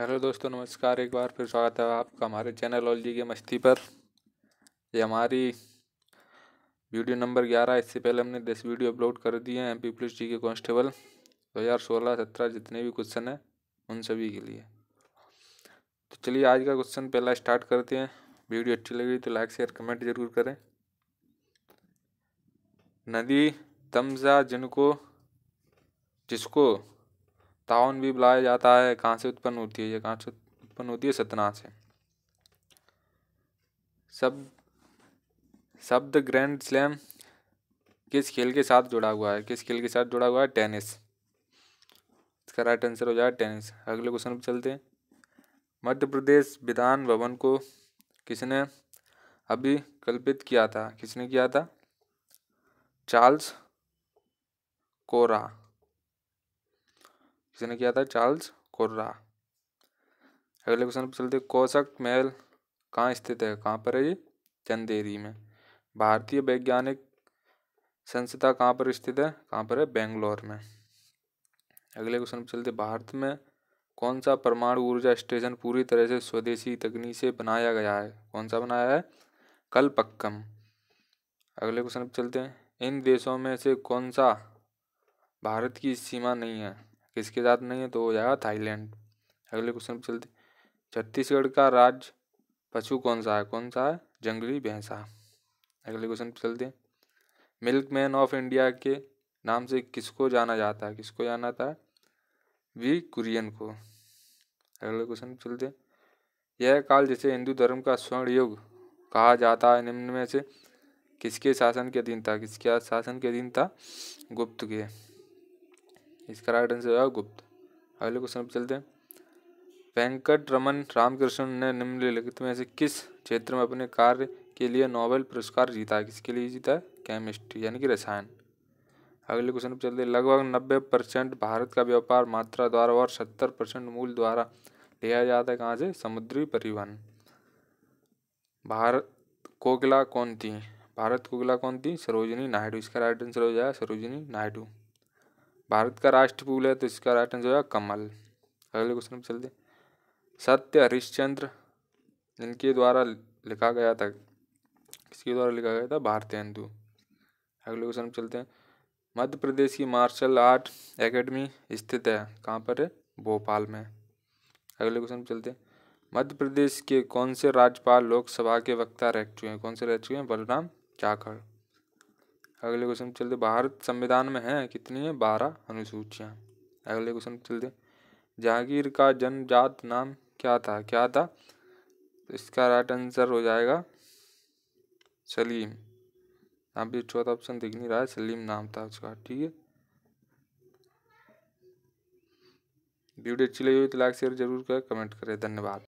hello दोस्तों नमस्कार एक बार फिर स्वागत है आपका हमारे चैनल ऑल जी के मस्ती पर ये हमारी वीडियो नंबर ग्यारह इससे पहले हमने दस वीडियो अपलोड कर दिए हैं एमपी पुलिस जी के कांस्टेबल दो हज़ार सोलह सत्रह जितने भी क्वेश्चन हैं उन सभी के लिए तो चलिए आज का क्वेश्चन पहला स्टार्ट करते हैं वीडियो अच्छी लगी तो लाइक शेयर कमेंट जरूर करें नदी तमजा जिनको जिसको तावन भी बुलाया जाता है कहाँ से उत्पन्न होती है ये कहाँ से उत्पन्न होती है सतना से सब शब्द ग्रैंड स्लैम किस खेल के साथ जुड़ा हुआ है किस खेल के साथ जुड़ा हुआ है टेनिस इसका राइट आंसर हो जाएगा टेनिस अगले क्वेश्चन पर चलते हैं मध्य प्रदेश विधान भवन को किसने अभी कल्पित किया था किसने किया था चार्ल्स कोरा किसने किया था चार्ल्स कोर्रा अगले क्वेश्चन पर चलते कौशक महल कहाँ स्थित है कहाँ पर है ये चंदेरी में भारतीय वैज्ञानिक संस्था कहाँ पर स्थित है कहाँ पर है बेंगलोर में अगले क्वेश्चन पर चलते भारत में कौन सा परमाणु ऊर्जा स्टेशन पूरी तरह से स्वदेशी तकनीक से बनाया गया है कौन सा बनाया है कलपक्कम अगले क्वेश्चन पर चलते हैं इन देशों में से कौन सा भारत की सीमा नहीं है किसके साथ नहीं है तो हो जाएगा थाईलैंड अगले क्वेश्चन पर चलते छत्तीसगढ़ का राज्य पशु कौन सा है कौन सा है जंगली भैंसा अगले क्वेश्चन पर चलते हैं मिल्क मैन ऑफ इंडिया के नाम से किसको जाना जाता है किसको जाना था वी कुरियन को अगले क्वेश्चन चलते यह काल जिसे हिंदू धर्म का स्वर्ण युग कहा जाता है निम्न में से किसके शासन के अधीन था किसके शासन के अधीन था गुप्त के इसका राइट आंसर होगा गुप्त अगले क्वेश्चन पर चलते हैं वेंकट रमन रामकृष्ण ने निम्नलिखित में से किस क्षेत्र में अपने कार्य के लिए नोबेल पुरस्कार जीता है किसके लिए जीता है केमिस्ट्री यानी कि रसायन अगले क्वेश्चन पर चलते लगभग नब्बे परसेंट भारत का व्यापार मात्रा द्वारा और सत्तर परसेंट मूल द्वारा लिया जाता है कहाँ से समुद्री परिवहन भारत कोकिला कौन थी भारत कोकिला कौन थी सरोजनी नायडू इसका राइट आंसर हो जाएगा सरोजनी नायडू भारत का राष्ट्र फूल है तो इसका राइट आंसर होगा कमल अगले क्वेश्चन पर चलते सत्य हरिश्चंद्र इनके द्वारा लिखा गया था किसके द्वारा लिखा गया था भारतीय हिंदू अगले क्वेश्चन पर चलते हैं मध्य प्रदेश की मार्शल आर्ट एकेडमी स्थित है कहाँ पर है भोपाल में अगले क्वेश्चन पर चलते हैं मध्य प्रदेश के कौन से राज्यपाल लोकसभा के वक्ता रह चुके हैं कौन से रह चुके हैं बलराम जाखड़ अगले क्वेश्चन चलते भारत संविधान में है कितनी है बारह अनुसूचियाँ अगले क्वेश्चन चलते जहांगीर का जनजात नाम क्या था क्या था तो इसका राइट आंसर हो जाएगा सलीम आप पे चौथा ऑप्शन दिख नहीं रहा है सलीम नाम था उसका ठीक है वीडियो अच्छी लगी हुई तो लाइक शेयर जरूर करें कमेंट करें धन्यवाद